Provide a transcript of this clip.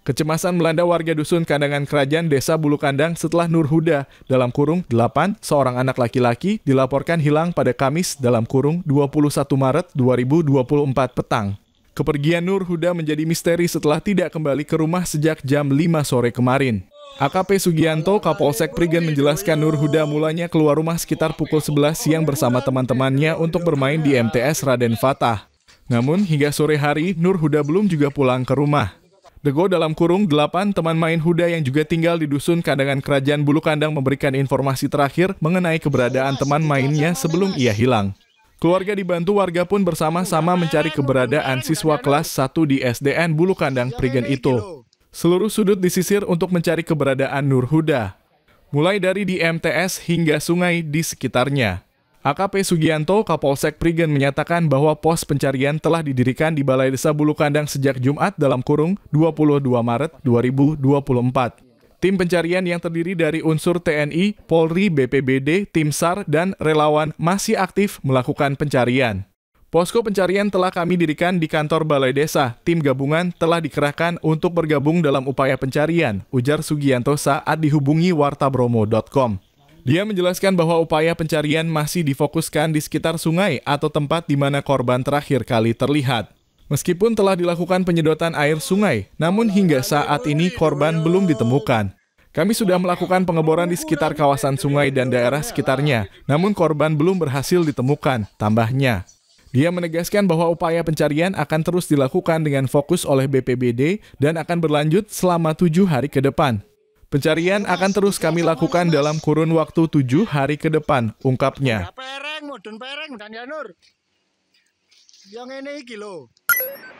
Kecemasan melanda warga dusun kandangan kerajaan desa Bulu Kandang setelah Nur Huda dalam kurung 8, seorang anak laki-laki dilaporkan hilang pada Kamis dalam kurung 21 Maret 2024 petang. Kepergian Nur Huda menjadi misteri setelah tidak kembali ke rumah sejak jam 5 sore kemarin. AKP Sugianto, Kapolsek Prigen menjelaskan Nur Huda mulanya keluar rumah sekitar pukul 11 siang bersama teman-temannya untuk bermain di MTS Raden Fatah. Namun hingga sore hari, Nur Huda belum juga pulang ke rumah. Dego dalam kurung 8 teman main Huda yang juga tinggal di dusun kandangan kerajaan Bulu Kandang memberikan informasi terakhir mengenai keberadaan teman mainnya sebelum ia hilang. Keluarga dibantu warga pun bersama-sama mencari keberadaan siswa kelas 1 di SDN Bulu Kandang Prigen itu. Seluruh sudut disisir untuk mencari keberadaan Nur Huda, mulai dari di MTS hingga sungai di sekitarnya. AKP Sugianto, Kapolsek Prigen menyatakan bahwa pos pencarian telah didirikan di Balai Desa Bulu Kandang sejak Jumat dalam kurung 22 Maret 2024. Tim pencarian yang terdiri dari unsur TNI, Polri, BPBD, Tim SAR, dan relawan masih aktif melakukan pencarian. Posko pencarian telah kami dirikan di kantor Balai Desa. Tim gabungan telah dikerahkan untuk bergabung dalam upaya pencarian, ujar Sugianto saat dihubungi wartabromo.com. Dia menjelaskan bahwa upaya pencarian masih difokuskan di sekitar sungai atau tempat di mana korban terakhir kali terlihat. Meskipun telah dilakukan penyedotan air sungai, namun hingga saat ini korban belum ditemukan. Kami sudah melakukan pengeboran di sekitar kawasan sungai dan daerah sekitarnya, namun korban belum berhasil ditemukan, tambahnya. Dia menegaskan bahwa upaya pencarian akan terus dilakukan dengan fokus oleh BPBD dan akan berlanjut selama tujuh hari ke depan. Pencarian akan terus kami lakukan dalam kurun waktu tujuh hari ke depan, ungkapnya. Yang ini kilo.